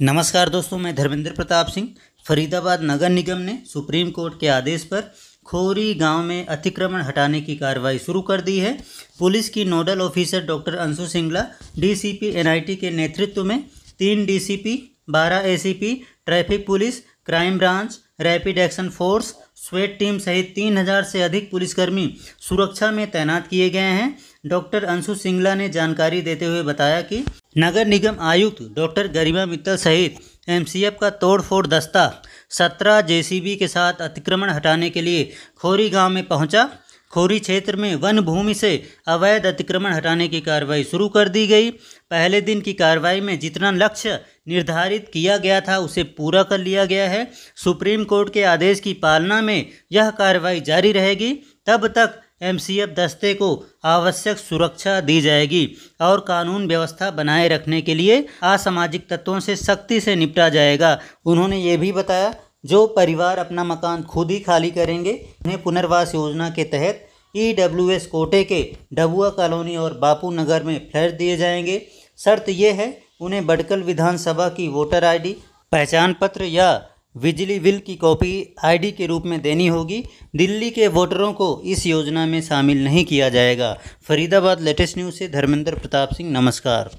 नमस्कार दोस्तों मैं धर्मेंद्र प्रताप सिंह फरीदाबाद नगर निगम ने सुप्रीम कोर्ट के आदेश पर खोरी गांव में अतिक्रमण हटाने की कार्रवाई शुरू कर दी है पुलिस की nodal officer doctor Anshu Singla DCP NIT के नेतृत्व में तीन डीसीपी, बारह ACP, traffic police crime branch rapid action force स्वेट टीम सहित तीन हज़ार से अधिक पुलिसकर्मी सुरक्षा में तैनात किए गए हैं डॉक्टर अंशु सिंगला ने जानकारी देते हुए बताया कि नगर निगम आयुक्त डॉक्टर गरिमा मित्तल सहित एमसीएफ का तोड़फोड़ दस्ता सत्रह जेसीबी के साथ अतिक्रमण हटाने के लिए खोरी गांव में पहुंचा खोरी क्षेत्र में वन भूमि से अवैध अतिक्रमण हटाने की कार्रवाई शुरू कर दी गई पहले दिन की कार्रवाई में जितना लक्ष्य निर्धारित किया गया था उसे पूरा कर लिया गया है सुप्रीम कोर्ट के आदेश की पालना में यह कार्रवाई जारी रहेगी तब तक एमसीएफ दस्ते को आवश्यक सुरक्षा दी जाएगी और कानून व्यवस्था बनाए रखने के लिए असामाजिक तत्वों से सख्ती से निपटा जाएगा उन्होंने ये भी बताया जो परिवार अपना मकान खुद ही खाली करेंगे उन्हें पुनर्वास योजना के तहत ई डब्ल्यू एस कोटे के डबुआ कॉलोनी और बापू नगर में फ्लैट दिए जाएंगे शर्त यह है उन्हें बडकल विधानसभा की वोटर आईडी पहचान पत्र या बिजली बिल की कॉपी आईडी के रूप में देनी होगी दिल्ली के वोटरों को इस योजना में शामिल नहीं किया जाएगा फरीदाबाद लेटेस्ट न्यूज़ से धर्मेंद्र प्रताप सिंह नमस्कार